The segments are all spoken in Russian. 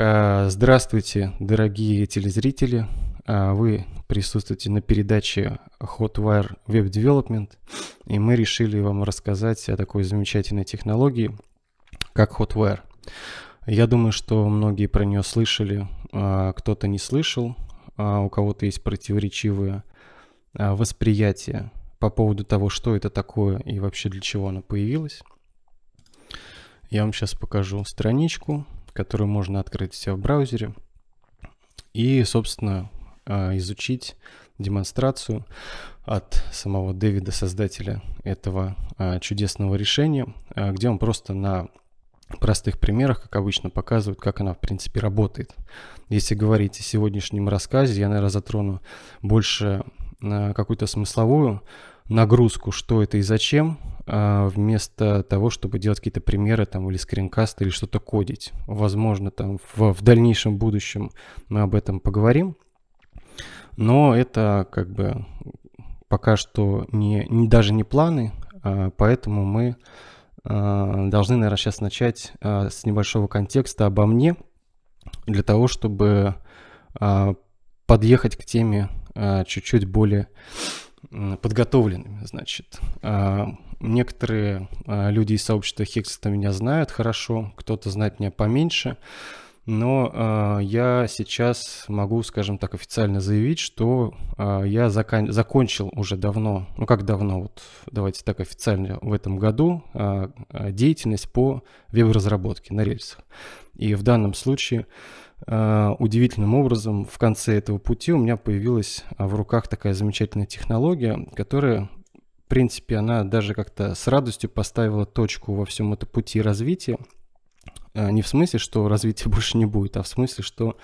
А, здравствуйте, дорогие телезрители. А, вы присутствуете на передаче Hotwire Web Development, и мы решили вам рассказать о такой замечательной технологии, как Hotwire. Я думаю, что многие про нее слышали, а, кто-то не слышал, у кого-то есть противоречивые восприятия по поводу того, что это такое и вообще для чего она появилась. Я вам сейчас покажу страничку, которую можно открыть все в браузере и, собственно, а, изучить демонстрацию от самого Дэвида, создателя этого а, чудесного решения, а, где он просто на простых примерах, как обычно, показывает, как она, в принципе, работает. Если говорить о сегодняшнем рассказе, я, наверное, затрону больше какую-то смысловую нагрузку, что это и зачем, а, вместо того, чтобы делать какие-то примеры там или скринкасты, или что-то кодить. Возможно, там в, в дальнейшем будущем мы об этом поговорим. Но это как бы пока что не, не даже не планы, а поэтому мы а, должны, наверное, сейчас начать с небольшого контекста обо мне, для того, чтобы подъехать к теме чуть-чуть более подготовленными, значит. А, некоторые а, люди из сообщества хексета меня знают хорошо, кто-то знает меня поменьше, но а, я сейчас могу, скажем так, официально заявить, что я закон... закончил уже давно, ну как давно, вот давайте так официально в этом году, деятельность по веб-разработке на рельсах. И в данном случае а, удивительным образом в конце этого пути у меня появилась а, в руках такая замечательная технология, которая, в принципе, она даже как-то с радостью поставила точку во всем этом пути развития. А, не в смысле, что развития больше не будет, а в смысле, что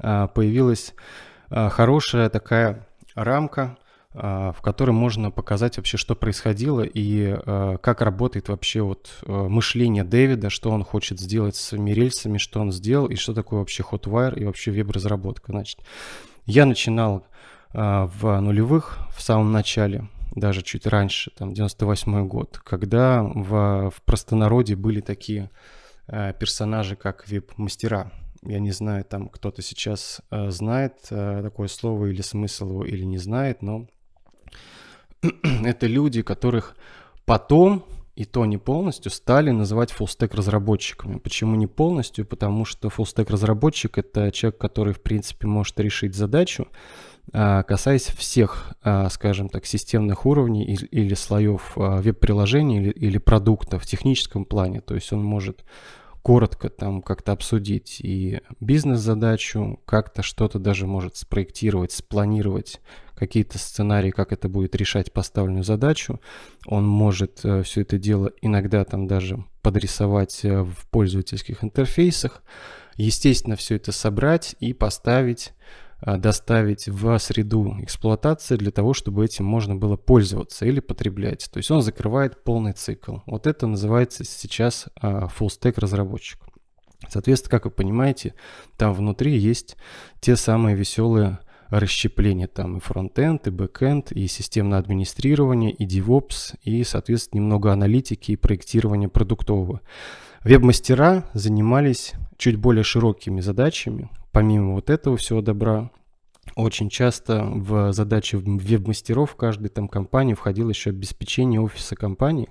появилась хорошая такая рамка, а, в которой можно показать вообще, что происходило и а, как работает вообще вот а, мышление Дэвида, что он хочет сделать с своими рельсами, что он сделал и что такое вообще Hotwire и вообще веб-разработка. Значит, я начинал в нулевых, в самом начале, даже чуть раньше, там, 98 год, когда в, в простонародье были такие персонажи, как веб-мастера. Я не знаю, там кто-то сейчас знает такое слово или смысл его или не знает, но это люди, которых потом, и то не полностью, стали называть фуллстек разработчиками. Почему не полностью? Потому что фуллстек разработчик это человек, который, в принципе, может решить задачу, а, касаясь всех, а, скажем так, системных уровней или слоев а, веб-приложений или, или продукта в техническом плане. То есть он может коротко там как-то обсудить и бизнес-задачу, как-то что-то даже может спроектировать, спланировать, какие-то сценарии, как это будет решать поставленную задачу. Он может э, все это дело иногда там даже подрисовать э, в пользовательских интерфейсах. Естественно, все это собрать и поставить э, доставить в среду эксплуатации для того, чтобы этим можно было пользоваться или потреблять. То есть он закрывает полный цикл. Вот это называется сейчас full stack разработчик. Соответственно, как вы понимаете, там внутри есть те самые веселые расщепление там и фронтенд, и бэкенд, и системное администрирование, и DevOps, и, соответственно, немного аналитики и проектирования продуктового. Веб-мастера занимались чуть более широкими задачами. Помимо вот этого всего добра, очень часто в задачи веб-мастеров каждой там компании входило еще обеспечение офиса компании.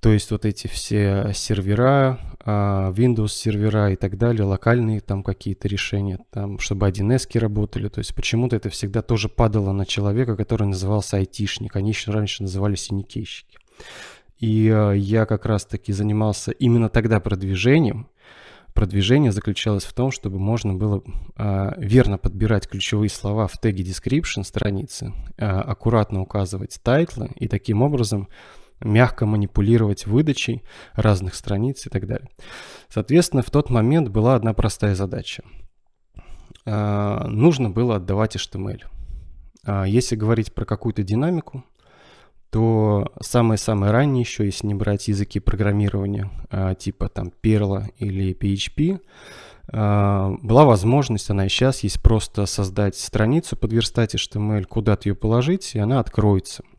То есть вот эти все э, сервера, а, Windows сервера и так далее, локальные там какие-то решения, там, чтобы 1С работали. То есть почему-то это всегда тоже падало на человека, который назывался айтишник. Они еще раньше назывались синикейщики. И э, я как раз-таки занимался именно тогда продвижением. Продвижение заключалось в том, чтобы можно было а, верно подбирать ключевые слова в теге description страницы, а, аккуратно указывать тайтлы и таким образом мягко манипулировать выдачей разных страниц и так далее. Соответственно, в тот момент была одна простая задача. А, нужно было отдавать HTML. Эм а, если говорить про какую-то динамику, то самые-самые ранние еще, если не брать языки программирования а, типа там Perl или PHP, была возможность, она и сейчас есть, просто создать страницу, подверстать HTML, эм куда-то ее положить, и она откроется –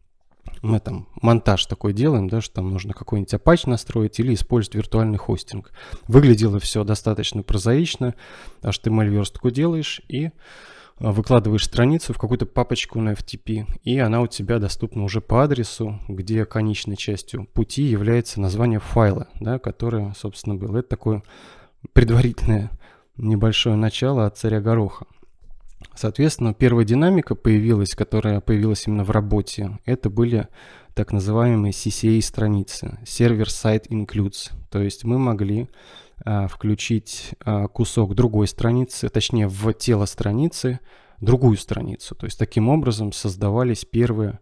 мы там монтаж такой делаем, да, что там нужно какой-нибудь апач настроить или использовать виртуальный хостинг. Выглядело все достаточно прозаично. HTML-верстку эм делаешь и э, выкладываешь страницу в какую-то папочку на FTP, и она у тебя доступна уже по адресу, где конечной частью пути является название файла, да, которое, собственно, было. Это такое предварительное небольшое начало от царя гороха. Соответственно, первая динамика появилась, которая появилась именно в работе, это были так называемые CCA-страницы, Server Side Includes. То есть мы могли а, включить а, кусок другой страницы, точнее в тело страницы другую страницу. То есть таким образом создавались первые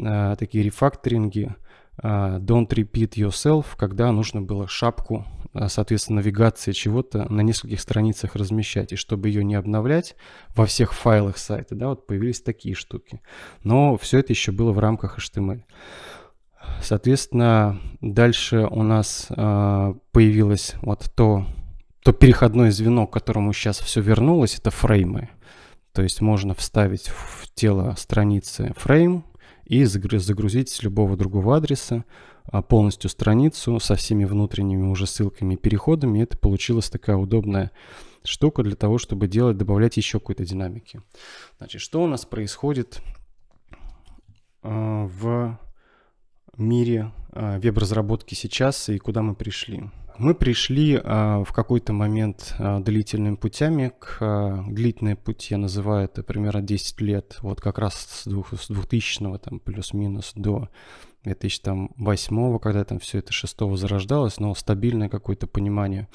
а, такие рефакторинги, а, don't Repeat Yourself, когда нужно было шапку, а, соответственно, навигации чего-то на нескольких страницах размещать. И чтобы ее не обновлять во всех файлах сайта, да, вот появились такие штуки. Но все это еще было в рамках HTML. Эм соответственно, дальше у нас э, появилось вот то, то переходное звено, к которому сейчас все вернулось, это фреймы. То есть можно вставить в тело страницы фрейм, и загрузить с любого другого адреса а, полностью страницу со всеми внутренними уже ссылками и переходами. Это получилась такая удобная штука для того, чтобы делать, добавлять еще какой-то динамики. Значит, что у нас происходит а, в мире а, веб-разработки сейчас и куда мы пришли? Мы пришли а, в какой-то момент а, длительными путями. К, а, длительные пути я называю это примерно 10 лет, вот как раз с, двух, с 2000 там плюс-минус до 2008, когда там все это шестого зарождалось, но стабильное какое-то понимание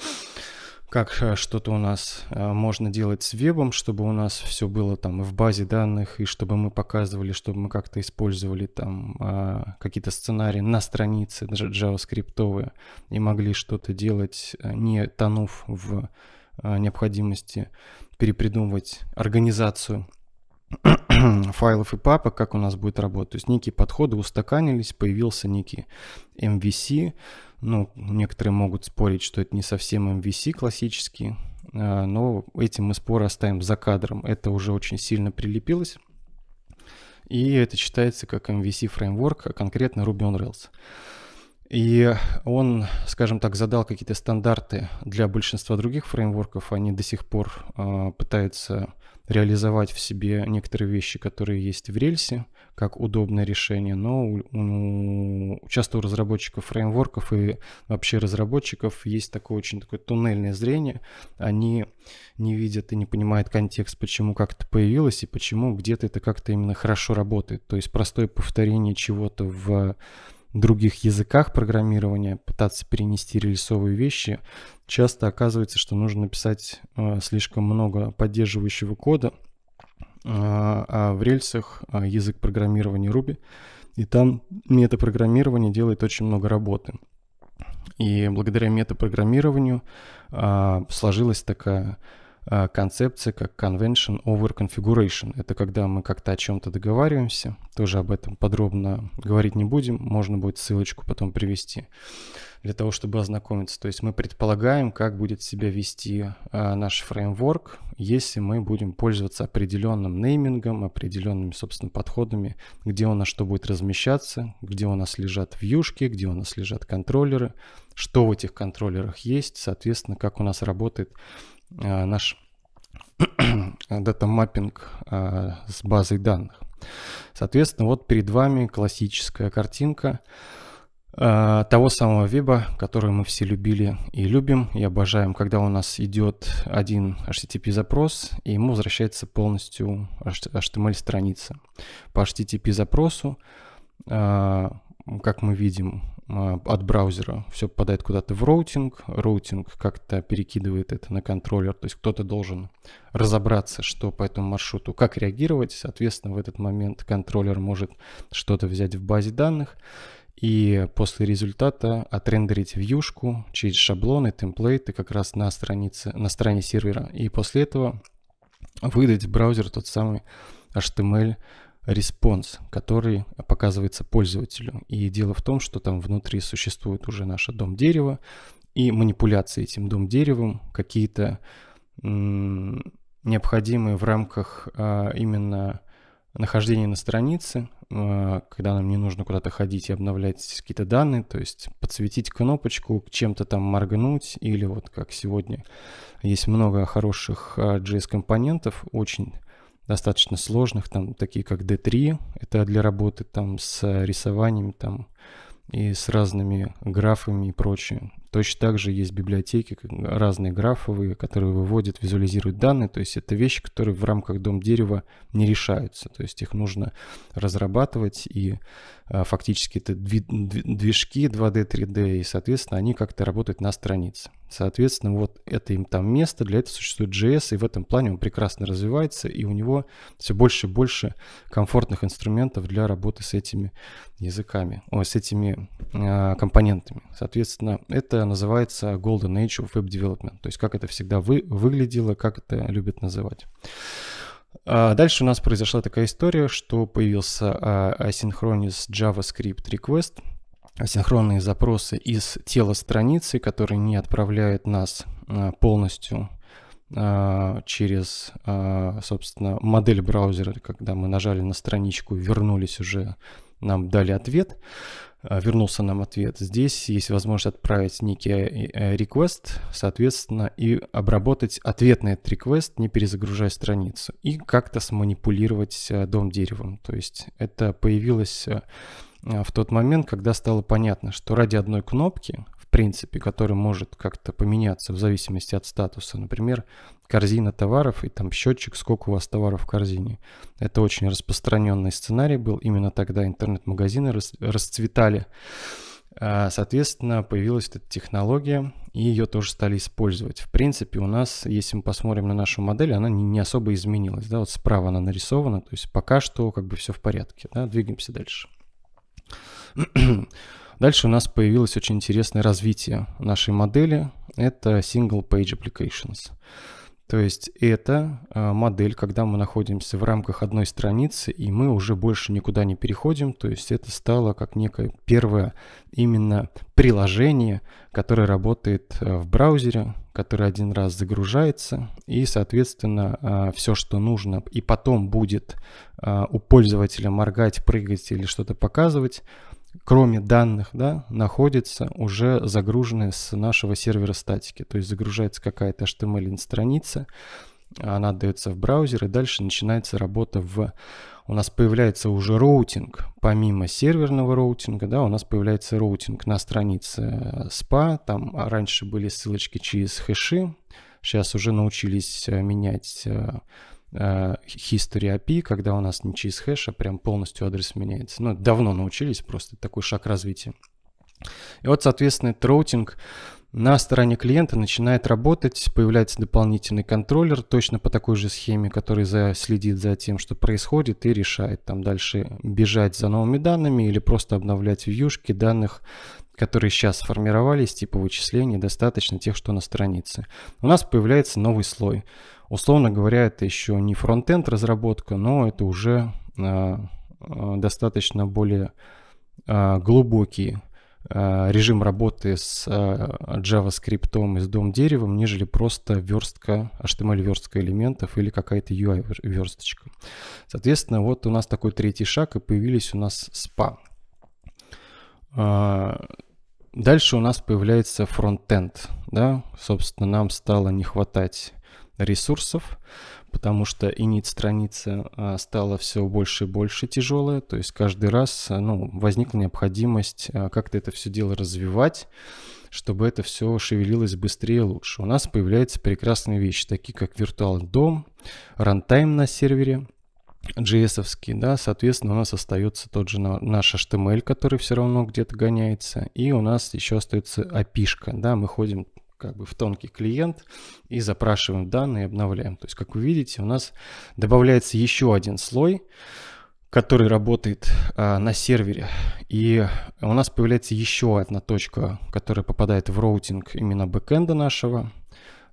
как э, что-то у нас э, можно делать с вебом, чтобы у нас все было там в базе данных, и чтобы мы показывали, чтобы мы как-то использовали там а, какие-то сценарии на странице, даже джаваскриптовые, и могли что-то делать, э, не тонув в необходимости перепридумывать организацию файлов и папок, как у нас будет работать. То есть некие подходы устаканились, появился некий MVC, ну, некоторые могут спорить, что это не совсем MVC классический, а, но этим мы споры оставим за кадром. Это уже очень сильно прилепилось. И это считается как MVC фреймворк, а конкретно Ruby on Rails. И он, скажем так, задал какие-то стандарты для большинства других фреймворков. Они до сих пор э, пытаются реализовать в себе некоторые вещи, которые есть в рельсе, как удобное решение, но у, у, часто у разработчиков фреймворков и вообще разработчиков есть такое очень такое туннельное зрение. Они не видят и не понимают контекст, почему как-то появилось и почему где-то это как-то именно хорошо работает. То есть простое повторение чего-то в других языках программирования пытаться перенести рельсовые вещи, часто оказывается, что нужно написать э, слишком много поддерживающего кода, э, а в рельсах э, язык программирования Ruby, и там метапрограммирование делает очень много работы. И благодаря метапрограммированию а, сложилась такая а, концепция как Convention Over Configuration. Это когда мы как-то о чем-то договариваемся, тоже об этом подробно говорить не будем, можно будет ссылочку потом привести для того, чтобы ознакомиться. То есть мы предполагаем, как будет себя вести а, наш фреймворк, если мы будем пользоваться определенным неймингом, определенными, собственно, подходами, где у нас что будет размещаться, где у нас лежат вьюшки, где у нас лежат контроллеры, что в этих контроллерах есть, соответственно, как у нас работает Э, наш датамаппинг э, с базой данных. Соответственно, вот перед вами классическая картинка э, того самого веба, который мы все любили и любим, и обожаем, когда у нас идет один HTTP запрос, и ему возвращается полностью HTML страница. По HTTP запросу, как мы видим, Э, от браузера. Все попадает куда-то в роутинг, роутинг как-то перекидывает это на контроллер, то есть кто-то должен разобраться, что по этому маршруту, как реагировать, соответственно, в этот момент контроллер может что-то взять в базе данных и после результата отрендерить вьюшку через шаблоны, темплейты как раз на странице, на стороне сервера. И после этого выдать в браузер тот самый HTML респонс, который показывается пользователю. И дело в том, что там внутри существует уже наше дом дерева, и манипуляции этим дом деревом какие-то необходимые в рамках а, именно нахождения на странице, а, когда нам не нужно куда-то ходить и обновлять какие-то данные, то есть подсветить кнопочку, чем-то там моргнуть, или вот как сегодня есть много хороших а, JS-компонентов, очень достаточно сложных, там такие как D3, это для работы там с рисованием там и с разными графами и прочее. Точно так же есть библиотеки разные графовые, которые выводят, визуализируют данные. То есть это вещи, которые в рамках дом дерева не решаются. То есть их нужно разрабатывать и а, фактически это движки 2D, 3D, и, соответственно, они как-то работают на странице. Соответственно, вот это им там место, для этого существует JS, и в этом плане он прекрасно развивается, и у него все больше и больше комфортных инструментов для работы с этими языками, о, с этими э, компонентами. Соответственно, это называется Golden Age of Web Development. То есть как это всегда вы, выглядело, как это любят называть. А, дальше у нас произошла такая история, что появился asynchronous а, JavaScript request, асинхронные запросы из тела страницы, которые не отправляют нас а, полностью через, собственно, модель браузера, когда мы нажали на страничку, и вернулись уже нам дали ответ, э, вернулся нам ответ. Здесь есть возможность отправить некий request, э, э, соответственно, и обработать ответный этот request, не перезагружая страницу, и как-то сманипулировать дом деревом. То есть это появилось в тот момент, когда стало понятно, что ради одной кнопки принципе, который может как-то поменяться в зависимости от статуса. Например, корзина товаров и там счетчик, сколько у вас товаров в корзине. Это очень распространенный сценарий был. Именно тогда интернет-магазины расцветали. А, соответственно, появилась эта технология, и ее тоже стали использовать. В принципе, у нас, если мы посмотрим на нашу модель, она не, особо изменилась. Да? Вот справа она нарисована, то есть пока что как бы все в порядке. Да? Двигаемся дальше. Дальше у нас появилось очень интересное развитие нашей модели. Это Single Page Applications. То есть это э, модель, когда мы находимся в рамках одной страницы, и мы уже больше никуда не переходим. То есть это стало как некое первое именно приложение, которое работает э, в браузере, которое один раз загружается, и, соответственно, э, все, что нужно, и потом будет у пользователя моргать, прыгать или что-то показывать – кроме данных, да, находится уже загруженная с нашего сервера статики. То есть загружается какая-то HTML-страница, эм она отдается в браузер, и дальше начинается работа в... У нас появляется уже роутинг, помимо серверного роутинга, да, у нас появляется роутинг на странице SPA, э, там а, раньше были ссылочки через хэши, сейчас уже научились э, менять э, Э, history API, когда у нас не через хэш, а прям полностью адрес меняется. Ну, давно научились, просто такой шаг развития. И вот, соответственно, этот роутинг на стороне клиента начинает работать, появляется дополнительный контроллер точно по такой же схеме, который за, следит за тем, что происходит и решает там дальше бежать за новыми данными или просто обновлять вьюшки данных, которые сейчас сформировались, типа вычислений, достаточно тех, что на странице. У нас появляется новый слой. Условно говоря, это еще не фронтенд разработка, но это уже а, а, достаточно более а, глубокий режим работы с JavaScript и с дом-деревом, нежели просто верстка, HTML-верстка элементов или какая-то UI-версточка. Соответственно, вот у нас такой третий шаг, и появились у нас SPA. Дальше у нас появляется фронтенд. Да? Собственно, нам стало не хватать ресурсов, потому что init страница а, стала все больше и больше тяжелая, то есть каждый раз а, ну, возникла необходимость а, как-то это все дело развивать, чтобы это все шевелилось быстрее и лучше. У нас появляются прекрасные вещи, такие как виртуальный дом, рантайм на сервере, js да, соответственно, у нас остается тот же наш HTML, эм который все равно где-то гоняется, и у нас еще остается api да, мы ходим как бы в тонкий клиент и запрашиваем данные обновляем. То есть, как вы видите, у нас добавляется еще один слой, который работает а, на сервере. И у нас появляется еще одна точка, которая попадает в роутинг именно бэкэнда нашего.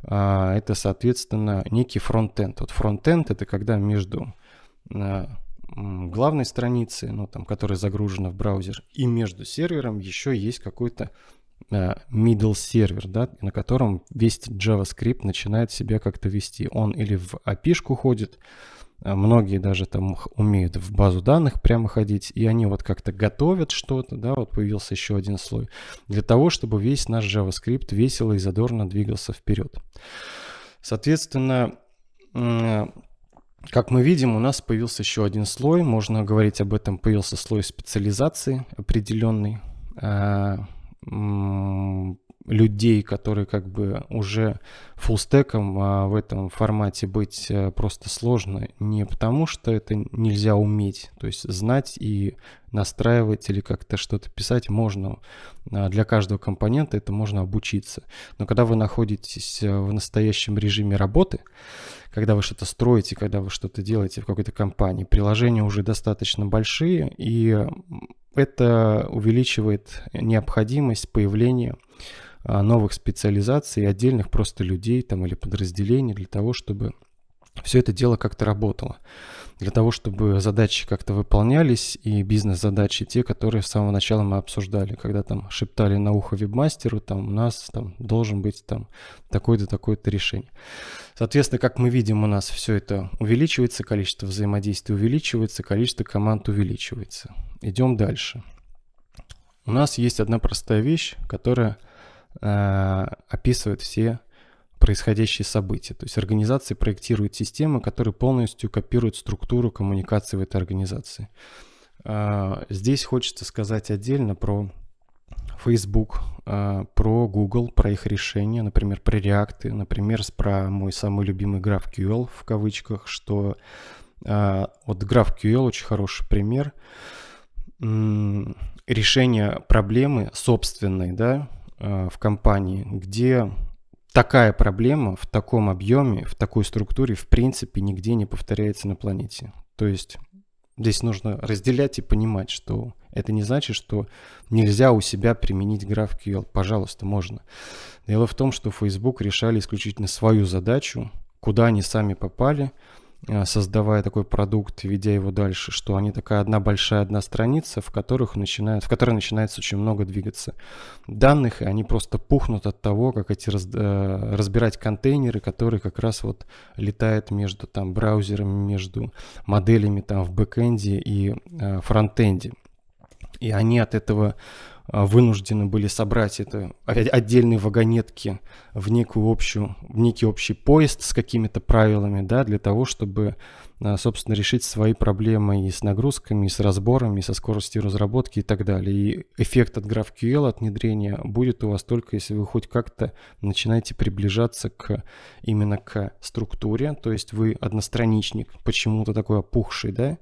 А, это, соответственно, некий фронтенд. Вот фронтенд — это когда между а, главной страницы, ну, там, которая загружена в браузер, и между сервером еще есть какой-то Э, middle сервер, да, на котором весь JavaScript начинает себя как-то вести. Он или в api ходит, а многие даже там умеют в базу данных прямо ходить, и они вот как-то готовят что-то, да, вот появился еще один слой, для того, чтобы весь наш JavaScript весело и задорно двигался вперед. Соответственно, э, как мы видим, у нас появился еще один слой, можно говорить об этом, появился слой специализации определенный, а, людей, которые как бы уже фуллстеком а в этом формате быть э, просто сложно, не потому что это нельзя уметь, то есть знать и настраивать или как-то что-то писать можно. А для каждого компонента это можно обучиться. Но когда вы находитесь э, в настоящем режиме работы, когда вы что-то строите, когда вы что-то делаете в какой-то компании, приложения уже достаточно большие, и это увеличивает необходимость появления а, новых специализаций, отдельных просто людей там или подразделений для того, чтобы все это дело как-то работало для того, чтобы задачи как-то выполнялись и бизнес-задачи те, которые с самого начала мы обсуждали, когда там шептали на ухо вебмастеру, там у нас там должен быть там такое-то, такое-то решение. Соответственно, как мы видим, у нас все это увеличивается, количество взаимодействий увеличивается, количество команд увеличивается. Идем дальше. У нас есть одна простая вещь, которая э, описывает все происходящие события. То есть организации проектируют системы, которые полностью копируют структуру коммуникации в этой организации. А, здесь хочется сказать отдельно про Facebook, а, про Google, про их решения, например, про React, например, про мой самый любимый GraphQL в кавычках, что а, вот GraphQL очень хороший пример решения проблемы собственной, да, в компании, где такая проблема в таком объеме, в такой структуре, в принципе, нигде не повторяется на планете. То есть здесь нужно разделять и понимать, что это не значит, что нельзя у себя применить GraphQL. Пожалуйста, можно. Дело в том, что Facebook решали исключительно свою задачу, куда они сами попали – Э, создавая такой продукт, ведя его дальше, что они такая одна большая одна страница, в, которых начинают, в которой начинается очень много двигаться данных, и они просто пухнут от того, как эти раз, э, разбирать контейнеры, которые как раз вот летают между там браузерами, между моделями там в бэкэнде и э, фронтенде. И они от этого а, вынуждены были собрать это отдельные вагонетки в некую общую, в некий общий поезд с какими-то правилами, да, для того, чтобы, а, собственно, решить свои проблемы и с нагрузками, и с разборами, и со скоростью разработки и так далее. И эффект от GraphQL, от внедрения будет у вас только, если вы хоть как-то начинаете приближаться к именно к структуре, то есть вы одностраничник, почему-то такой опухший, да,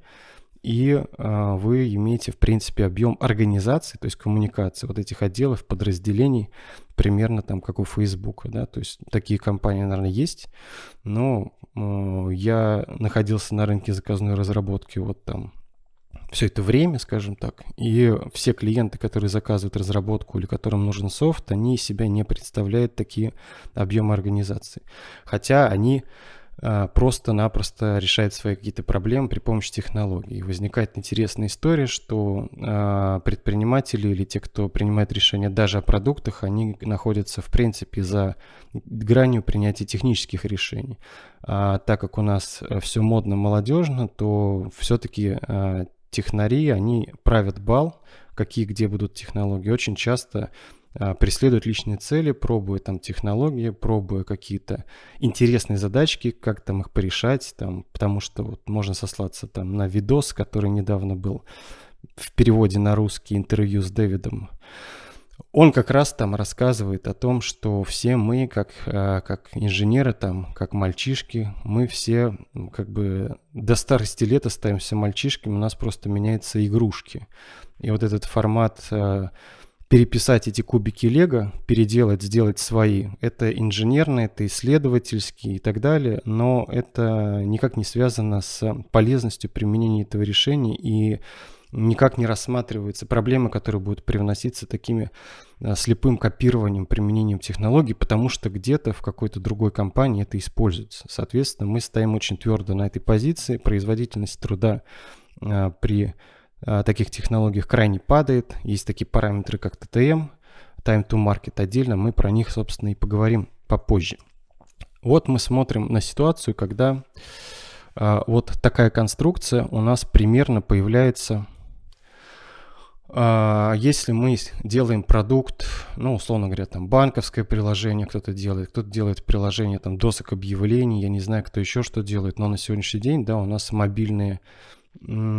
и а, вы имеете, в принципе, объем организации, то есть коммуникации вот этих отделов, подразделений, примерно там, как у Facebook, да, то есть такие компании, наверное, есть, но а, я находился на рынке заказной разработки вот там все это время, скажем так, и все клиенты, которые заказывают разработку или которым нужен софт, они себя не представляют такие объемы организации. Хотя они а, просто-напросто решает свои какие-то проблемы при помощи технологий. возникает интересная история, что а, предприниматели или те, кто принимает решения даже о продуктах, они находятся, в принципе, за гранью принятия технических решений. А так как у нас все модно, молодежно, то все-таки а, технари, они правят бал, какие где будут технологии. Очень часто а, преследует личные цели, пробуя там технологии, пробуя какие-то интересные задачки, как там их порешать, там, потому что вот можно сослаться там на видос, который недавно был в переводе на русский интервью с Дэвидом. Он как раз там рассказывает о том, что все мы, как, а, как инженеры, там, как мальчишки, мы все как бы до старости лет остаемся мальчишками, у нас просто меняются игрушки. И вот этот формат а, переписать эти кубики лего, переделать, сделать свои. Это инженерные, это исследовательские и так далее, но это никак не связано с полезностью применения этого решения и никак не рассматриваются проблемы, которые будут привноситься такими а, слепым копированием, применением технологий, потому что где-то в какой-то другой компании это используется. Соответственно, мы стоим очень твердо на этой позиции. Производительность труда а, при Э, таких технологиях крайне падает. Есть такие параметры, как TTM, Time to Market отдельно. Мы про них, собственно, и поговорим попозже. Вот мы смотрим на ситуацию, когда э, вот такая конструкция у нас примерно появляется. Э, если мы делаем продукт, ну, условно говоря, там банковское приложение кто-то делает, кто-то делает приложение там досок объявлений, я не знаю, кто еще что делает, но на сегодняшний день, да, у нас мобильные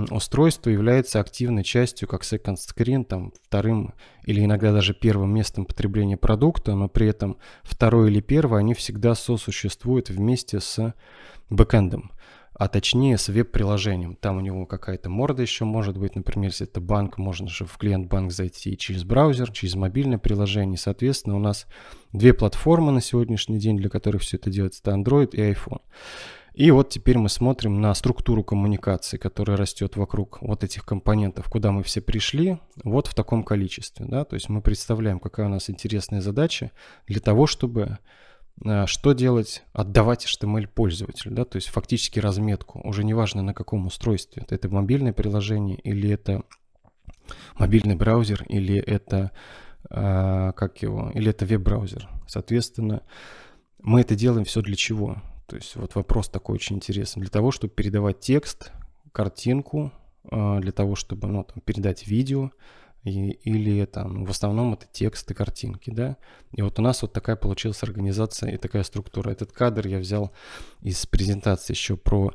устройство является активной частью, как second screen, там, вторым или иногда даже первым местом потребления продукта, но при этом второй или первый они всегда сосуществуют вместе с бэкэндом а точнее с веб-приложением. Там у него какая-то морда еще может быть, например, если это банк, можно же в клиент-банк зайти через браузер, через мобильное приложение. Соответственно, у нас две платформы на сегодняшний день, для которых все это делается, это Android и iPhone. И вот теперь мы смотрим на структуру коммуникации, которая растет вокруг вот этих компонентов, куда мы все пришли, вот в таком количестве. Да? То есть мы представляем, какая у нас интересная задача для того, чтобы э, что делать, отдавать HTML эм пользователю, да, то есть фактически разметку, уже неважно на каком устройстве, это мобильное приложение или это мобильный браузер или это э, как его, или это веб-браузер. Соответственно, мы это делаем все для чего? То есть вот вопрос такой очень интересный. Для того, чтобы передавать текст, картинку, а, для того, чтобы ну, там, передать видео – и, или там в основном это тексты, картинки, да. И вот у нас вот такая получилась организация и такая структура. Этот кадр я взял из презентации еще про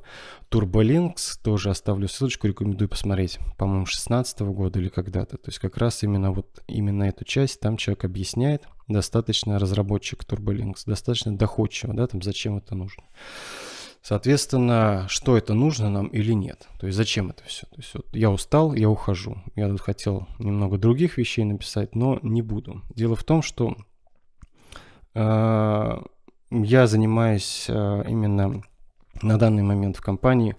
TurboLinks, тоже оставлю ссылочку, рекомендую посмотреть, по-моему, 16 года или когда-то. То есть как раз именно вот именно эту часть там человек объясняет, достаточно разработчик TurboLinks, достаточно доходчиво, да, там зачем это нужно. Соответственно, что это нужно нам или нет. То есть зачем это все. То есть вот я устал, я ухожу. Я тут хотел немного других вещей написать, но не буду. Дело в том, что э, я занимаюсь э, именно на данный момент в компании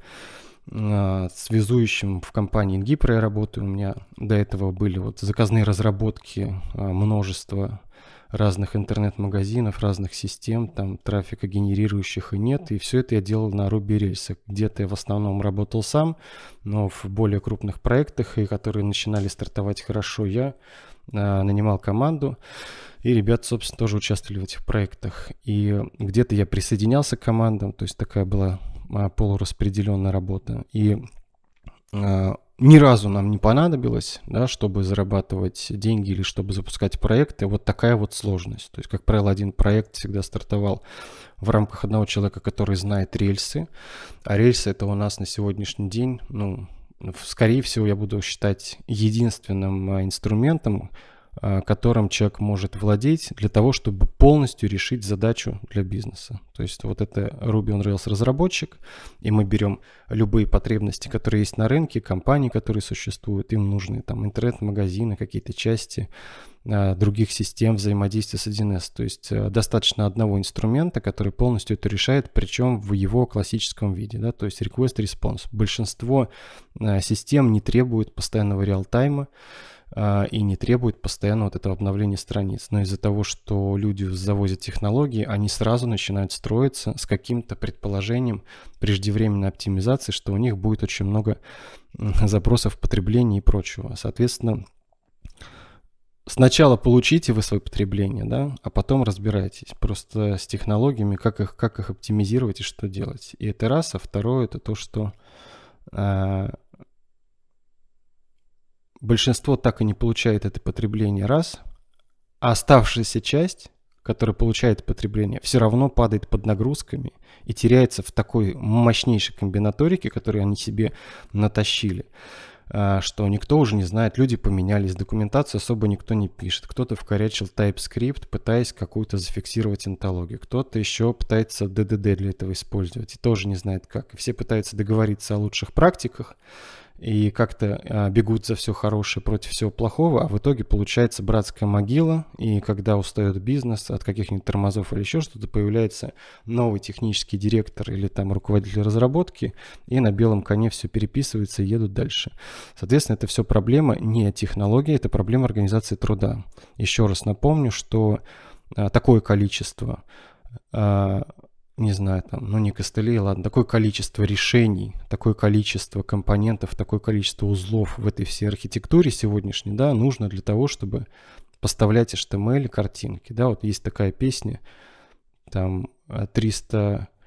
э, связующим в компании Ингипро я работаю. У меня до этого были вот заказные разработки, э, множество разных интернет-магазинов, разных систем, там трафика генерирующих и нет. И все это я делал на Ruby рельсах. Где-то я в основном работал сам, но в более крупных проектах, и которые начинали стартовать хорошо, я э, нанимал команду. И ребят, собственно, тоже участвовали в этих проектах. И где-то я присоединялся к командам, то есть такая была а, полураспределенная работа. И э, ни разу нам не понадобилось, да, чтобы зарабатывать деньги или чтобы запускать проекты. Вот такая вот сложность. То есть, как правило, один проект всегда стартовал в рамках одного человека, который знает рельсы. А рельсы это у нас на сегодняшний день, ну, скорее всего, я буду считать единственным а, инструментом, а, которым человек может владеть для того, чтобы полностью решить задачу для бизнеса. То есть вот это Ruby on Rails разработчик, и мы берем любые потребности, которые есть на рынке, компании, которые существуют, им нужны там интернет-магазины, какие-то части а, других систем взаимодействия с 1С. То есть э, достаточно одного инструмента, который полностью это решает, причем в его классическом виде, да, то есть request-response. Большинство э, систем не требует постоянного реалтайма, тайма а, и не требует постоянно вот этого обновления страниц. Но из-за того, что люди завозят технологии, они сразу начинают строиться с каким-то предположением преждевременной оптимизации, что у них будет очень много запросов потребления и прочего. Соответственно, сначала получите вы свое потребление, да, а потом разбирайтесь просто с технологиями, как их, как их оптимизировать и что делать. И это раз, а второе это то, что а, большинство так и не получает это потребление раз, а оставшаяся часть, которая получает потребление, все равно падает под нагрузками и теряется в такой мощнейшей комбинаторике, которую они себе натащили а, что никто уже не знает, люди поменялись, документацию особо никто не пишет. Кто-то вкорячил TypeScript, пытаясь какую-то зафиксировать антологию. Кто-то еще пытается DDD для этого использовать и тоже не знает как. И все пытаются договориться о лучших практиках, и как-то а, бегут за все хорошее против всего плохого, а в итоге получается братская могила, и когда устает бизнес от каких-нибудь тормозов или еще что-то, появляется новый технический директор или там руководитель разработки, и на белом коне все переписывается и едут дальше. Соответственно, это все проблема не технологии, это проблема организации труда. Еще раз напомню, что а, такое количество а, не знаю, там, ну не костылей, ладно, такое количество решений, такое количество компонентов, такое количество узлов в этой всей архитектуре сегодняшней, да, нужно для того, чтобы поставлять HTML картинки, да, вот есть такая песня, там 300, э,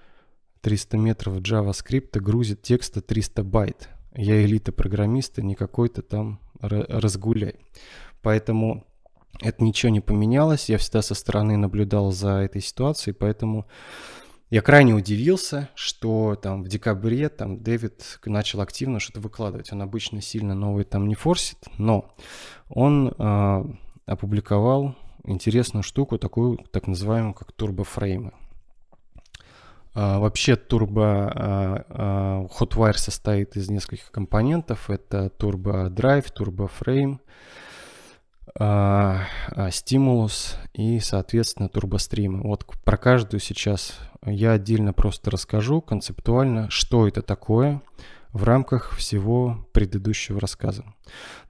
300 метров JavaScript грузит текста 300 байт, я элита программиста, не какой-то там разгуляй. Поэтому это ничего не поменялось, я всегда со стороны наблюдал за этой ситуацией, поэтому я крайне удивился, что там в декабре там Дэвид начал активно что-то выкладывать. Он обычно сильно новые там не форсит, но он э, опубликовал интересную штуку, такую так называемую как турбофреймы. А, вообще турбо а, а, Hotwire состоит из нескольких компонентов. Это турбо драйв, турбо фрейм, а, а, стимулус и, соответственно, турбостримы. Вот про каждую сейчас я отдельно просто расскажу концептуально, что это такое в рамках всего предыдущего рассказа.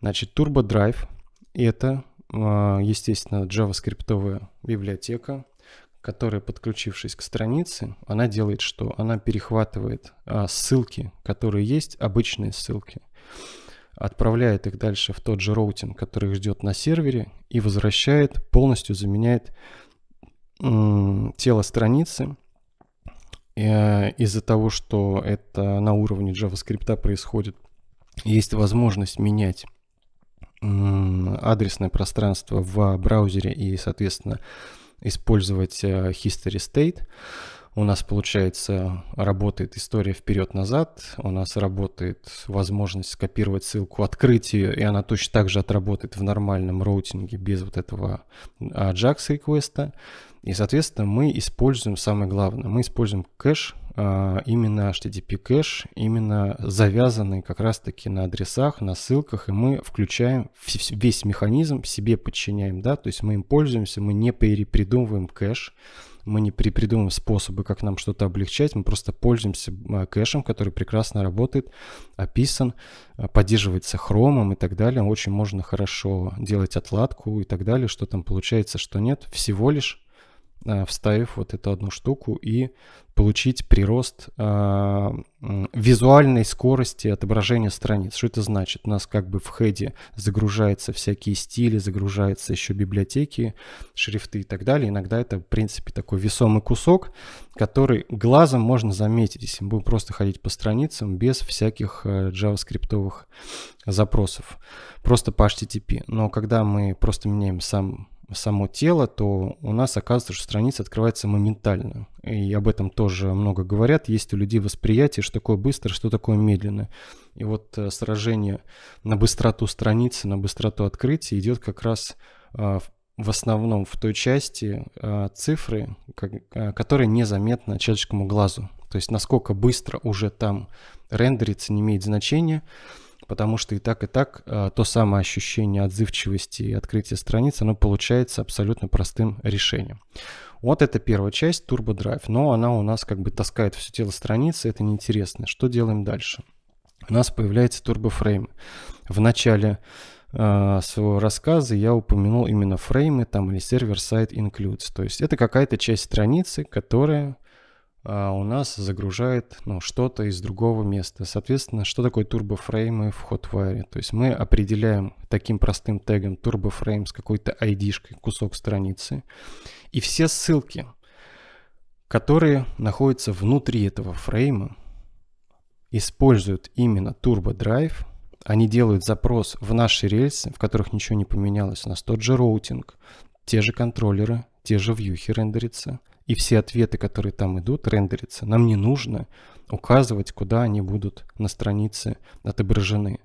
Значит, TurboDrive — это, а, естественно, JavaScript библиотека, которая, подключившись к странице, она делает что? Она перехватывает ссылки, которые есть, обычные ссылки, отправляет их дальше в тот же роутинг, который их ждет на сервере, и возвращает, полностью заменяет тело страницы. Э, из-за того, что это на уровне JavaScript происходит, есть возможность менять адресное пространство в браузере и, соответственно, использовать э, history state. У нас, получается, работает история вперед-назад, у нас работает возможность скопировать ссылку, открыть ее, и она точно так же отработает в нормальном роутинге без вот этого а, ajax реквеста И, соответственно, мы используем самое главное, мы используем кэш, а, именно HTTP кэш, именно завязанный как раз-таки на адресах, на ссылках, и мы включаем весь механизм, себе подчиняем, да, то есть мы им пользуемся, мы не перепридумываем кэш, мы не придумываем способы, как нам что-то облегчать, мы просто пользуемся э, кэшем, который прекрасно работает, описан, э, поддерживается хромом и так далее. Очень можно хорошо делать отладку и так далее, что там получается, что нет. Всего лишь а, вставив вот эту одну штуку и получить прирост э, визуальной скорости отображения страниц. Что это значит? У нас как бы в хеде загружаются всякие стили, загружаются еще библиотеки, шрифты и так далее. Иногда это, в принципе, такой весомый кусок, который глазом можно заметить, если мы будем просто ходить по страницам без всяких э, запросов, просто по HTTP. Но когда мы просто меняем сам само тело, то у нас оказывается, что страница открывается моментально. И об этом тоже много говорят. Есть у людей восприятие, что такое быстро, что такое медленно. И вот э, сражение на быстроту страницы, на быстроту открытия идет как раз э, в основном в той части э, цифры, как, э, которые незаметны человеческому глазу. То есть насколько быстро уже там рендерится, не имеет значения потому что и так, и так э, то самое ощущение отзывчивости и открытия страниц, оно получается абсолютно простым решением. Вот это первая часть, Turbo Drive, но она у нас как бы таскает все тело страницы, это неинтересно. Что делаем дальше? У нас появляется Turbo Frame. В начале э, своего рассказа я упомянул именно фреймы там или сервер сайт includes. То есть это какая-то часть страницы, которая а, у нас загружает ну, что-то из другого места. Соответственно, что такое турбофреймы в Hotwire? То есть мы определяем таким простым тегом турбофрейм с какой-то id кусок страницы. И все ссылки, которые находятся внутри этого фрейма, используют именно TurboDrive. Они делают запрос в наши рельсы, в которых ничего не поменялось. У нас тот же роутинг, те же контроллеры, те же вьюхи рендерятся, и все ответы, которые там идут, рендерятся. Нам не нужно указывать, куда они будут на странице отображены.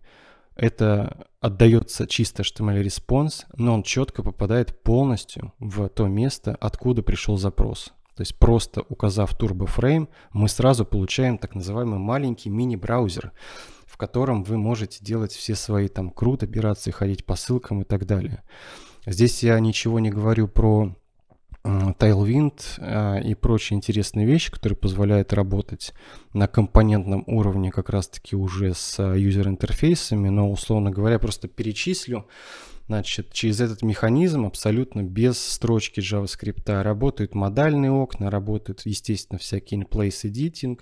Это отдается чисто HTML-респонс, но он четко попадает полностью в то место, откуда пришел запрос. То есть просто указав TurboFrame, мы сразу получаем так называемый маленький мини-браузер, в котором вы можете делать все свои там крут операции, ходить по ссылкам и так далее. Здесь я ничего не говорю про Tailwind э, и прочие интересные вещи, которые позволяют работать на компонентном уровне как раз-таки уже с э, юзер-интерфейсами, но, условно говоря, просто перечислю, Значит, через этот механизм абсолютно без строчки JavaScript работают модальные окна, работают, естественно, всякие in-place editing,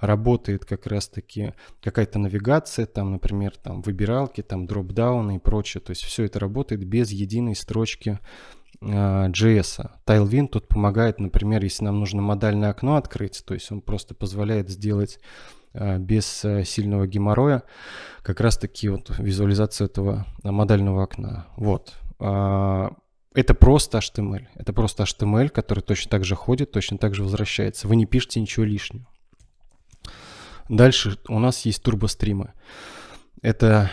работает как раз-таки какая-то навигация, там, например, там выбиралки, там дропдауны и прочее. То есть все это работает без единой строчки а, JS. Tailwind тут помогает, например, если нам нужно модальное окно открыть, то есть он просто позволяет сделать а, без э, сильного геморроя как раз-таки вот визуализацию этого а, модального окна. Вот. Это просто HTML. Это просто HTML, который точно так же ходит, точно так же возвращается. Вы не пишете ничего лишнего. Дальше у нас есть турбостримы. Это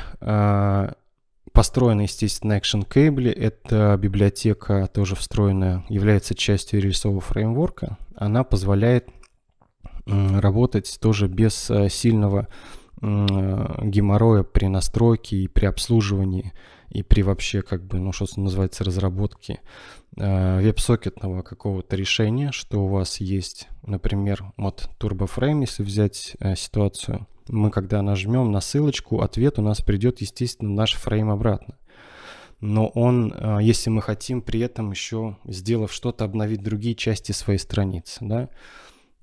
Построены, естественно, Action Cable. это библиотека тоже встроенная, является частью рельсового фреймворка. Она позволяет работать тоже без э, сильного э, геморроя при настройке и при обслуживании и при вообще как бы, ну что называется, разработке э, веб-сокетного какого-то решения, что у вас есть, например, Turbo Frame, если взять э, ситуацию, мы когда нажмем на ссылочку, ответ у нас придет, естественно, наш фрейм обратно. Но он, э, если мы хотим при этом еще, сделав что-то, обновить другие части своей страницы, да,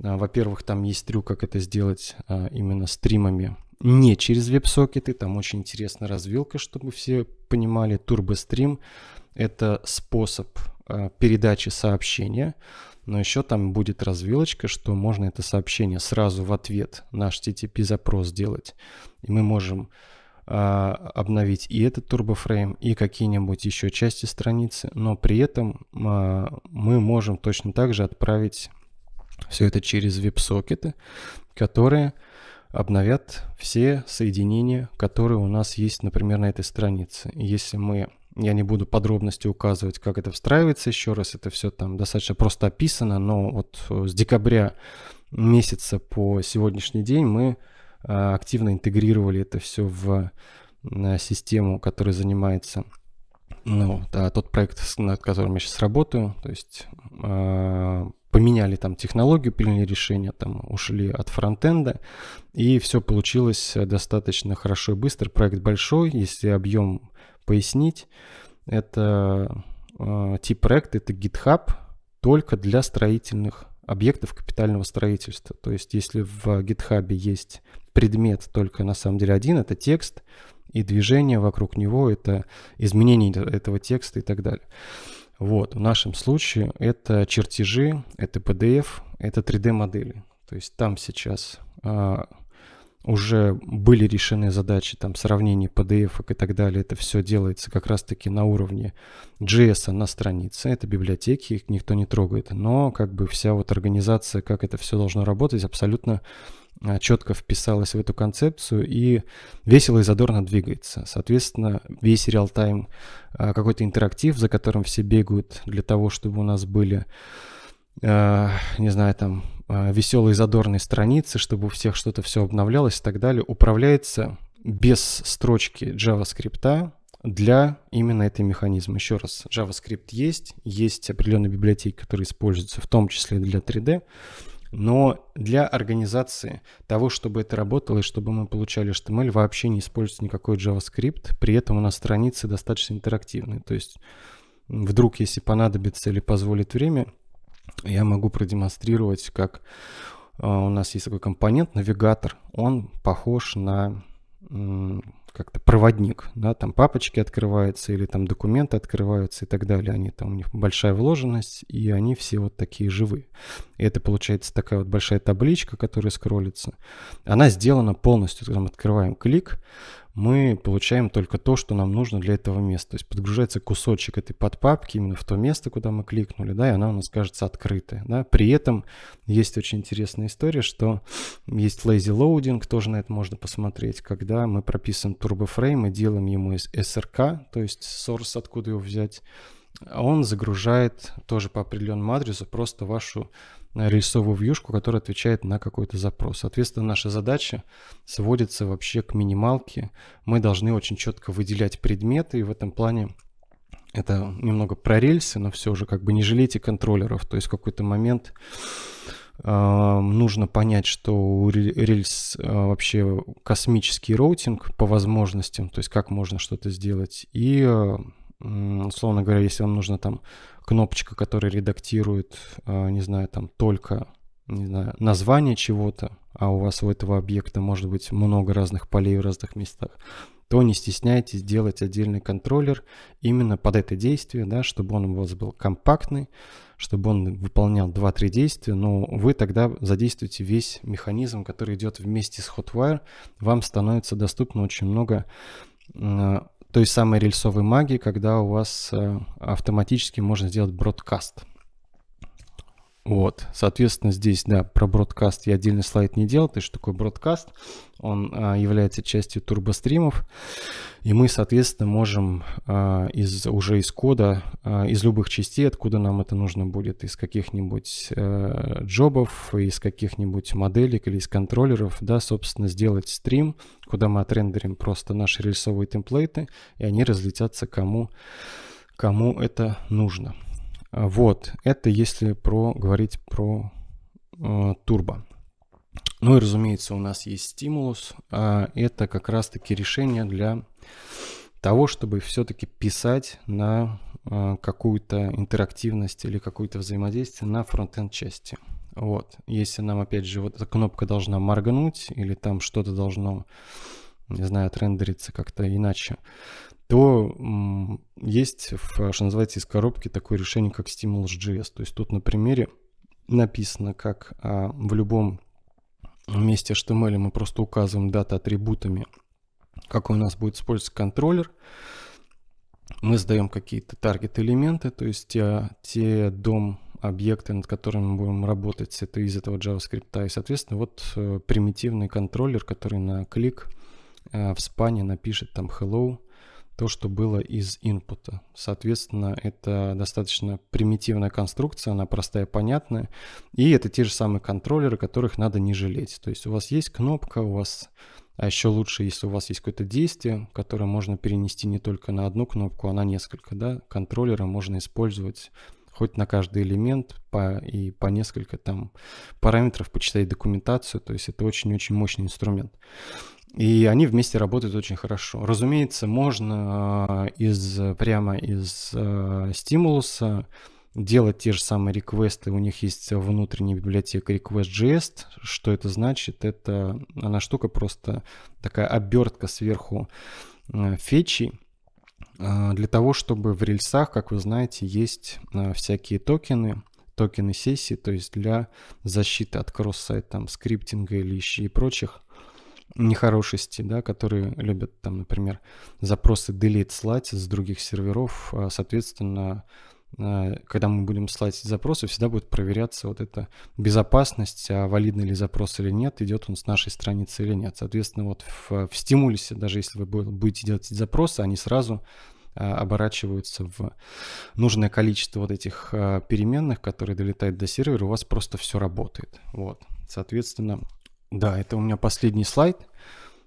а, во-первых, там есть трюк, как это сделать а, именно стримами не через веб-сокеты, там очень интересная развилка, чтобы все понимали. TurboStream – это способ а, передачи сообщения, но еще там будет развилочка, что можно это сообщение сразу в ответ наш TTP запрос сделать И мы можем а, обновить и этот турбофрейм, и какие-нибудь еще части страницы, но при этом а, мы можем точно так же отправить все это через веб-сокеты, которые обновят все соединения, которые у нас есть, например, на этой странице. Если мы я не буду подробности указывать, как это встраивается еще раз. Это все там достаточно просто описано, но вот э, с декабря месяца по сегодняшний день мы э, активно интегрировали это все в э, систему, которая занимается ну, да, тот проект, над которым я сейчас работаю, то есть поменяли там технологию, приняли решение, там ушли от фронтенда, и все получилось достаточно хорошо и быстро. Проект большой, если объем пояснить, это э, тип проекта это GitHub только для строительных объектов капитального строительства. То есть если в GitHub есть предмет только на самом деле один, это текст, и движение вокруг него, это изменение этого текста и так далее. Вот, в нашем случае это чертежи, это PDF, это 3D-модели. То есть там сейчас а, уже были решены задачи там сравнений PDF и так далее. Это все делается как раз-таки на уровне JS а на странице. Это библиотеки, их никто не трогает. Но как бы вся вот организация, как это все должно работать, абсолютно а, четко вписалась в эту концепцию и весело и задорно двигается. Соответственно, весь реал-тайм а, какой-то интерактив, за которым все бегают для того, чтобы у нас были, не знаю, там Э, веселые задорные страницы, чтобы у всех что-то все обновлялось и так далее, управляется без строчки JavaScript для именно этой механизма. Еще раз, JavaScript есть, есть определенные библиотеки, которые используются, в том числе для 3D, но для организации того, чтобы это работало и чтобы мы получали HTML, эм вообще не используется никакой JavaScript, при этом у нас страницы достаточно интерактивные, то есть вдруг, если понадобится или позволит время, я могу продемонстрировать, как э, у нас есть такой компонент, навигатор, он похож на как-то проводник, да, там папочки открываются или там документы открываются и так далее, они там, у них большая вложенность, и они все вот такие живые. И это получается такая вот большая табличка, которая скроллится. Она сделана полностью, там открываем клик, мы получаем только то, что нам нужно для этого места. То есть подгружается кусочек этой подпапки именно в то место, куда мы кликнули, да, и она у нас кажется открытой, да. При этом есть очень интересная история, что есть lazy loading, тоже на это можно посмотреть, когда мы прописываем турбофрейм и делаем ему из SRK, то есть source, откуда его взять, он загружает тоже по определенному адресу просто вашу рельсовую вьюшку, которая отвечает на какой-то запрос. Соответственно, наша задача сводится вообще к минималке. Мы должны очень четко выделять предметы, и в этом плане это немного про рельсы, но все же как бы не жалейте контроллеров. То есть в какой-то момент а, нужно понять, что у рельс а, вообще космический роутинг по возможностям, то есть как можно что-то сделать, и а, условно говоря, если вам нужна там кнопочка, которая редактирует, а, не знаю, там только не знаю, название чего-то, а у вас у этого объекта может быть много разных полей в разных местах, то не стесняйтесь делать отдельный контроллер именно под это действие, да, чтобы он у вас был компактный, чтобы он выполнял 2-3 действия, но вы тогда задействуете весь механизм, который идет вместе с Hotwire. Вам становится доступно очень много той самой рельсовой магии, когда у вас э, автоматически можно сделать бродкаст. Вот, соответственно, здесь, да, про бродкаст я отдельный слайд не делал, то есть что такое бродкаст, он а, является частью турбостримов, и мы, соответственно, можем а, из, уже из кода, а, из любых частей, откуда нам это нужно будет, из каких-нибудь а, джобов, из каких-нибудь моделек или из контроллеров, да, собственно, сделать стрим, куда мы отрендерим просто наши рельсовые темплейты, и они разлетятся кому, кому это нужно. А, вот, это если про, говорить про э, турбо. Ну и, разумеется, у нас есть стимулус. А это как раз-таки решение для того, чтобы все-таки писать на э, какую-то интерактивность или какое-то взаимодействие на фронтенд части. Вот. Если нам, опять же, вот эта кнопка должна моргнуть или там что-то должно, не знаю, отрендериться как-то иначе, то есть, что называется, из коробки такое решение, как Stimulus.js. То есть тут на примере написано, как а, в любом месте HTML мы просто указываем дата атрибутами, какой у нас будет использоваться контроллер. Мы сдаем какие-то таргет-элементы, то есть а, те, те дом объекты, над которыми мы будем работать, это из этого JavaScript. И, соответственно, вот э, примитивный контроллер, который на клик э, в спане напишет там hello, то, что было из инпута. Соответственно, это достаточно примитивная конструкция, она простая, понятная. И это те же самые контроллеры, которых надо не жалеть. То есть у вас есть кнопка, у вас... А еще лучше, если у вас есть какое-то действие, которое можно перенести не только на одну кнопку, а на несколько, да, контроллера можно использовать хоть на каждый элемент по, и по несколько там параметров, почитать документацию, то есть это очень-очень мощный инструмент. И они вместе работают очень хорошо. Разумеется, можно э, из, э, прямо из э, стимулуса делать те же самые реквесты. У них есть внутренняя библиотека request.js. Что это значит? Это она штука просто такая обертка сверху э, фетчи для того, чтобы в рельсах, как вы знаете, есть всякие токены, токены сессии, то есть для защиты от кросс-сайт, скриптинга или еще и прочих нехорошести, да, которые любят там, например, запросы delete слать с других серверов, а, соответственно, а, когда мы будем слать запросы, всегда будет проверяться вот эта безопасность, а валидный ли запрос или нет, идет он с нашей страницы или нет. Соответственно, вот в, в стимулисе, даже если вы будете делать запросы, они сразу а, оборачиваются в нужное количество вот этих переменных, которые долетают до сервера, у вас просто все работает. Вот. Соответственно, да, это у меня последний слайд.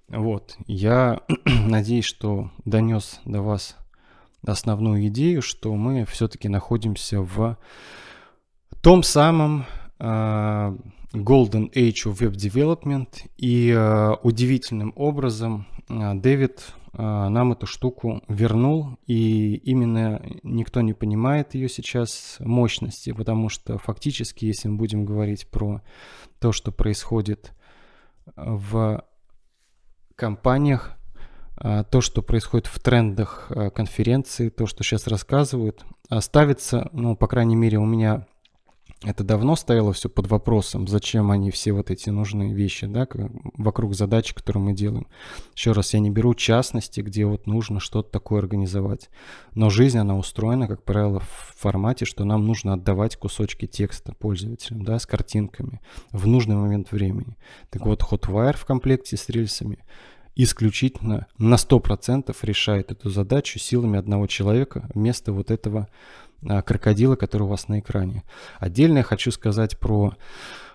Вот, я надеюсь, что донес до вас основную идею, что мы все-таки находимся в том самом э, Golden Age of Web Development, и э, удивительным образом э, Дэвид нам эту штуку вернул, и именно никто не понимает ее сейчас мощности, потому что фактически, если мы будем говорить про то, что происходит в компаниях, а, то, что происходит в трендах а, конференции, то, что сейчас рассказывают, а, ставится, ну, по крайней мере, у меня это давно стояло все под вопросом, зачем они все вот эти нужные вещи, да, вокруг задач, которые мы делаем. Еще раз, я не беру частности, где вот нужно что-то такое организовать. Но жизнь, она устроена, как правило, в формате, что нам нужно отдавать кусочки текста пользователям, да, с картинками в нужный момент времени. Так вот, Hotwire в комплекте с рельсами исключительно на 100% решает эту задачу силами одного человека вместо вот этого а, крокодила, который у вас на экране. Отдельно я хочу сказать про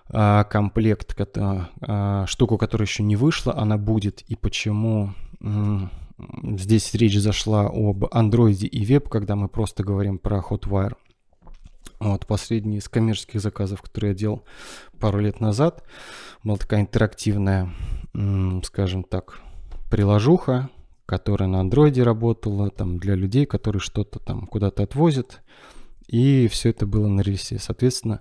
а, комплект, а, штуку, которая еще не вышла, она будет, и почему здесь речь зашла об Android и веб, когда мы просто говорим про Hotwire. Вот, последний из коммерческих заказов, который я делал пару лет назад, была такая интерактивная, скажем так, приложуха, которая на андроиде работала, там, для людей, которые что-то там куда-то отвозят. И все это было на рельсе. Соответственно,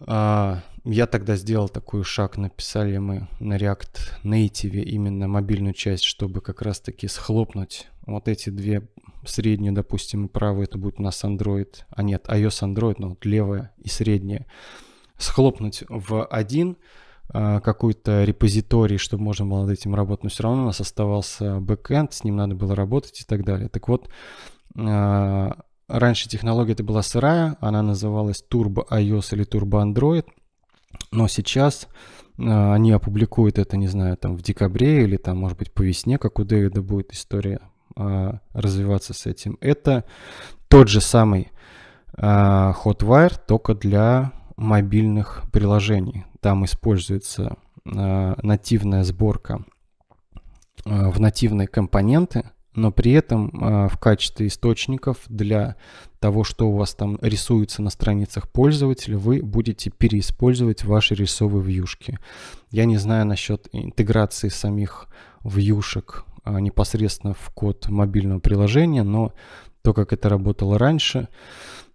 а, я тогда сделал такой шаг, написали мы на React Native именно мобильную часть, чтобы как раз-таки схлопнуть вот эти две среднюю, допустим, и правую, это будет у нас Android, а нет, iOS Android, но вот левая и средняя, схлопнуть в один, а, какой-то репозиторий, чтобы можно было над этим работать, но все равно у нас оставался бэкэнд, с ним надо было работать и так далее. Так вот, а, раньше технология это была сырая, она называлась Turbo iOS или Turbo Android, но сейчас а, они опубликуют это, не знаю, там в декабре или там, может быть, по весне, как у Дэвида будет история развиваться с этим. Это тот же самый Hotwire, только для мобильных приложений. Там используется э, нативная сборка э, в нативные компоненты, но при этом э, в качестве источников для того, что у вас там рисуется на страницах пользователя, вы будете переиспользовать ваши рисовые вьюшки. Я не знаю насчет интеграции самих вьюшек непосредственно в код мобильного приложения, но то, как это работало раньше,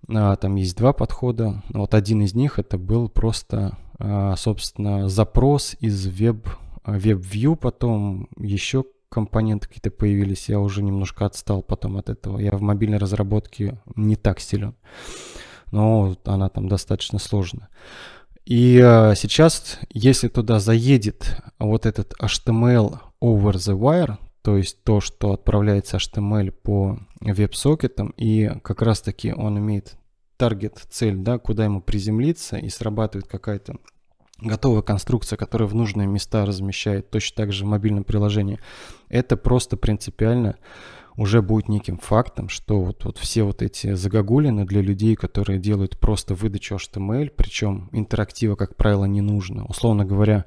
а, там есть два подхода. Вот один из них это был просто, а, собственно, запрос из веб, а, веб-вью, потом еще компоненты какие-то появились, я уже немножко отстал потом от этого. Я в мобильной разработке не так силен, но она там достаточно сложная. И сейчас, если туда заедет вот этот HTML over the wire, то есть то, что отправляется HTML по веб-сокетам, и как раз-таки он имеет таргет, цель, да, куда ему приземлиться, и срабатывает какая-то готовая конструкция, которая в нужные места размещает, точно так же в мобильном приложении. Это просто принципиально уже будет неким фактом, что вот, вот все вот эти загогулины для людей, которые делают просто выдачу HTML, причем интерактива, как правило, не нужно. Условно говоря,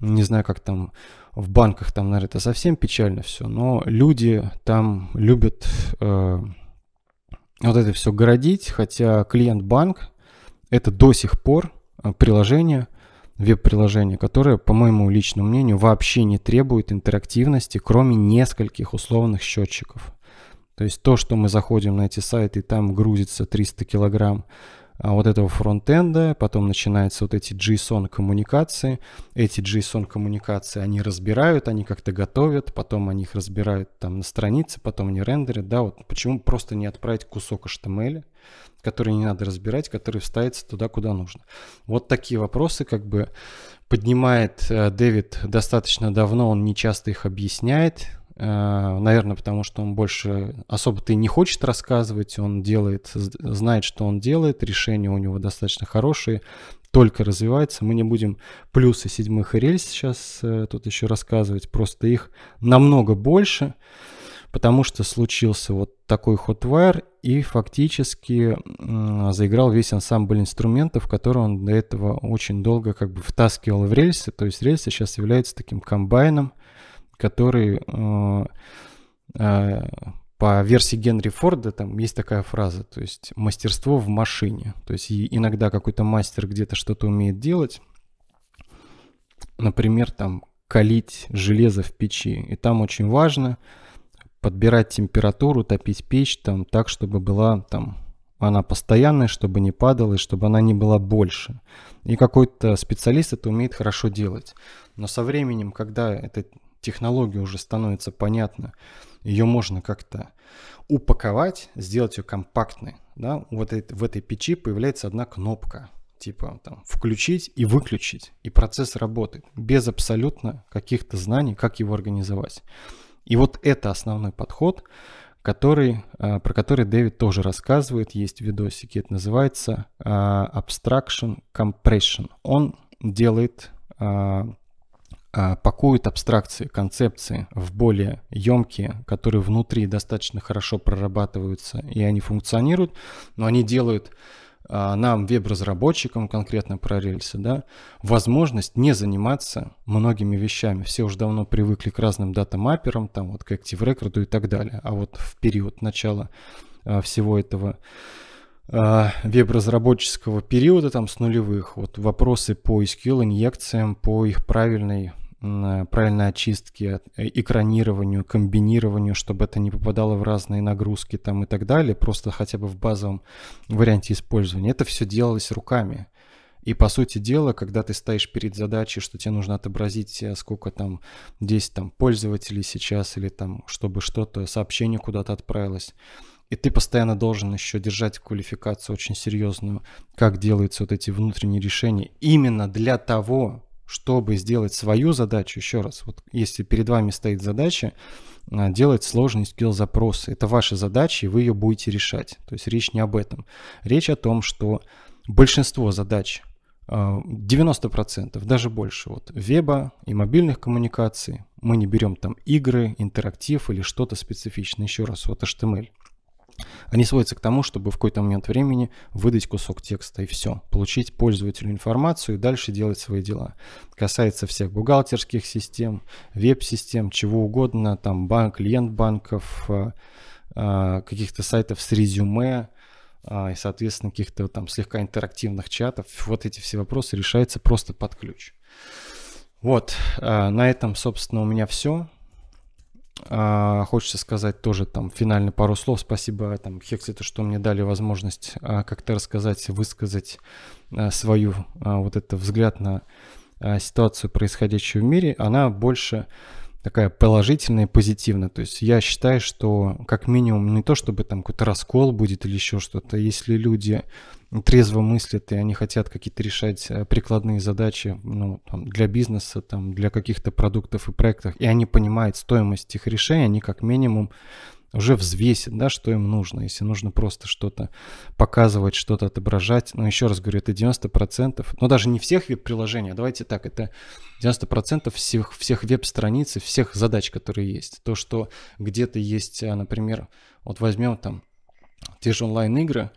не знаю, как там в банках, там, наверное, это совсем печально все, но люди там любят э, вот это все городить, хотя клиент-банк это до сих пор э, приложение, веб-приложение, которое, по моему личному мнению, вообще не требует интерактивности, кроме нескольких условных счетчиков. То есть то, что мы заходим на эти сайты, и там грузится 300 килограмм а вот этого фронтенда, потом начинаются вот эти JSON-коммуникации. Эти JSON-коммуникации они разбирают, они как-то готовят, потом они их разбирают там на странице, потом они рендерят, да, вот почему просто не отправить кусок HTML, который не надо разбирать, который вставится туда, куда нужно. Вот такие вопросы как бы поднимает э, Дэвид достаточно давно, он не часто их объясняет, Э, наверное, потому что он больше особо-то и не хочет рассказывать, он делает, знает, что он делает, решения у него достаточно хорошие, только развивается. Мы не будем плюсы седьмых рельс сейчас э, тут еще рассказывать, просто их намного больше, потому что случился вот такой хотвайр и фактически заиграл весь ансамбль инструментов, которые он до этого очень долго как бы втаскивал в рельсы. То есть рельсы сейчас являются таким комбайном, который э, э, по версии Генри Форда там есть такая фраза, то есть мастерство в машине. То есть иногда какой-то мастер где-то что-то умеет делать, например, там калить железо в печи. И там очень важно подбирать температуру, топить печь там так, чтобы была там она постоянная, чтобы не падала и чтобы она не была больше. И какой-то специалист это умеет хорошо делать. Но со временем, когда этот технология уже становится понятна. Ее можно как-то упаковать, сделать ее компактной. Да? Вот в этой печи появляется одна кнопка, типа там включить и выключить, и процесс работает без абсолютно каких-то знаний, как его организовать. И вот это основной подход, который, э, про который Дэвид тоже рассказывает, есть видосики, это называется э, Abstraction Compression. Он делает э, а, пакуют абстракции, концепции в более емкие, которые внутри достаточно хорошо прорабатываются и они функционируют, но они делают а, нам, веб-разработчикам, конкретно про рельсы, да, возможность не заниматься многими вещами. Все уже давно привыкли к разным датамапперам, там вот к Active Record и так далее. А вот в период начала а, всего этого а, веб-разработческого периода, там, с нулевых, вот вопросы по SQL-инъекциям, по их правильной а, правильной очистке, э, экранированию, комбинированию, чтобы это не попадало в разные нагрузки там и так далее, просто хотя бы в базовом варианте использования. Это все делалось руками. И по сути дела, когда ты стоишь перед задачей, что тебе нужно отобразить, э, сколько там 10 там, пользователей сейчас, или там, чтобы что-то, сообщение куда-то отправилось, и ты постоянно должен еще держать квалификацию очень серьезную, как делаются вот эти внутренние решения, именно для того, чтобы сделать свою задачу, еще раз, вот если перед вами стоит задача, а, делать сложные скилл-запросы. Это ваша задача, и вы ее будете решать. То есть речь не об этом. Речь о том, что большинство задач, 90%, а, даже больше, вот веба и мобильных коммуникаций, мы не берем там игры, интерактив или что-то специфичное, еще раз, вот HTML. Они сводятся к тому, чтобы в какой-то момент времени выдать кусок текста и все. Получить пользователю информацию и дальше делать свои дела. Касается всех бухгалтерских систем, веб-систем, чего угодно, там банк, клиент банков, э, э, каких-то сайтов с резюме, э, и, соответственно, каких-то там слегка интерактивных чатов. Вот эти все вопросы решаются просто под ключ. Вот, на этом, собственно, у меня все. А, хочется сказать тоже там финально пару слов. Спасибо там Хекситу, что мне дали возможность а, как-то рассказать, высказать а, свою а, вот этот взгляд на а, ситуацию, происходящую в мире. Она больше такая положительная и позитивная. То есть я считаю, что как минимум не то, чтобы там какой-то раскол будет или еще что-то. Если люди трезво мыслят и они хотят какие-то решать э, прикладные задачи ну, там, для бизнеса, там, для каких-то продуктов и проектов, и они понимают стоимость их решения, они как минимум уже взвесит, да, что им нужно. Если нужно просто что-то показывать, что-то отображать. Но ну, еще раз говорю, это 90%, но даже не всех веб-приложений, а давайте так, это 90% всех, всех веб-страниц и всех задач, которые есть. То, что где-то есть, а, например, вот возьмем там те же онлайн-игры,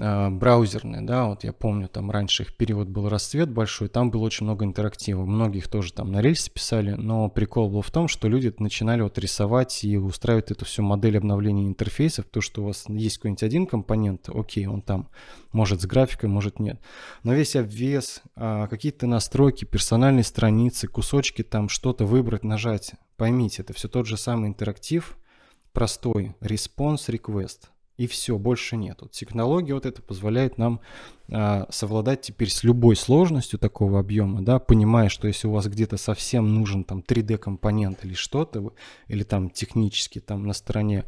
Э, браузерные, да, вот я помню, там раньше их период был расцвет большой, там было очень много интерактива, многих тоже там на рельсе писали, но прикол был в том, что люди начинали вот рисовать и устраивать эту всю модель обновления интерфейсов, то, что у вас есть какой-нибудь один компонент, окей, он там может с графикой, может нет, но весь обвес, а, какие-то настройки, персональные страницы, кусочки там, что-то выбрать, нажать, поймите, это все тот же самый интерактив, простой, response request – и все, больше нет. Вот технология вот это позволяет нам э, совладать теперь с любой сложностью такого объема, да, понимая, что если у вас где-то совсем нужен там 3D-компонент или что-то, или там технически там на стороне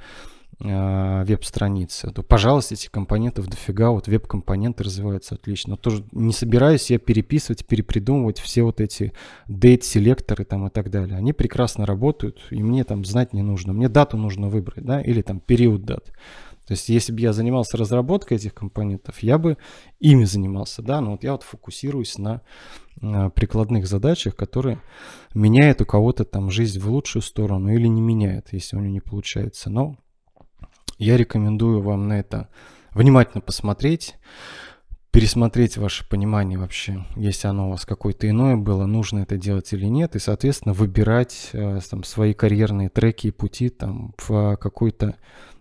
э, веб-страницы, то, пожалуйста, этих компонентов дофига, вот веб-компоненты развиваются отлично. Но тоже не собираюсь я переписывать, перепридумывать все вот эти дейт-селекторы там и так далее. Они прекрасно работают, и мне там знать не нужно. Мне дату нужно выбрать, да, или там период дат. То есть, если бы я занимался разработкой этих компонентов, я бы ими занимался, да, но вот я вот фокусируюсь на э, прикладных задачах, которые меняют у кого-то там жизнь в лучшую сторону или не меняют, если у него не получается. Но я рекомендую вам на это внимательно посмотреть, пересмотреть ваше понимание вообще, если оно у вас какое-то иное было, нужно это делать или нет, и, соответственно, выбирать э, там, свои карьерные треки и пути там, в какое-то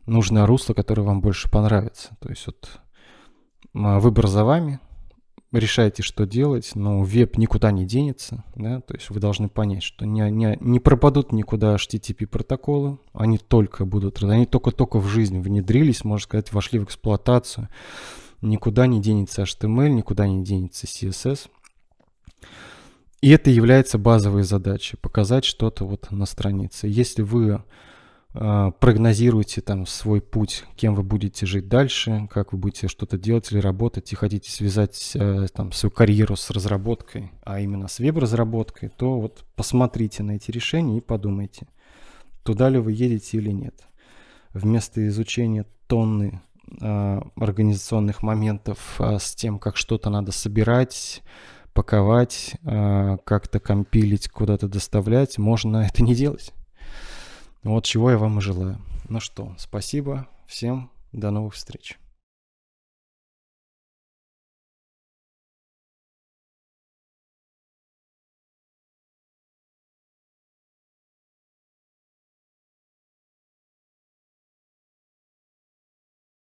нужное русло, которое вам больше понравится. То есть вот а, выбор за вами, решайте, что делать, но веб никуда не денется, да, то есть вы должны понять, что не, не, не пропадут никуда HTTP протоколы, они только будут, они только-только в жизнь внедрились, можно сказать, вошли в эксплуатацию, никуда не денется HTML, никуда не денется CSS. И это является базовой задачей, показать что-то вот на странице. Если вы э, прогнозируете там свой путь, кем вы будете жить дальше, как вы будете что-то делать или работать, и хотите связать э, там свою карьеру с разработкой, а именно с веб-разработкой, то вот посмотрите на эти решения и подумайте, туда ли вы едете или нет. Вместо изучения тонны Э, организационных моментов э, с тем, как что-то надо собирать, паковать, э, как-то компилить, куда-то доставлять, можно это не делать. Вот чего я вам и желаю. Ну что, спасибо всем, до новых встреч.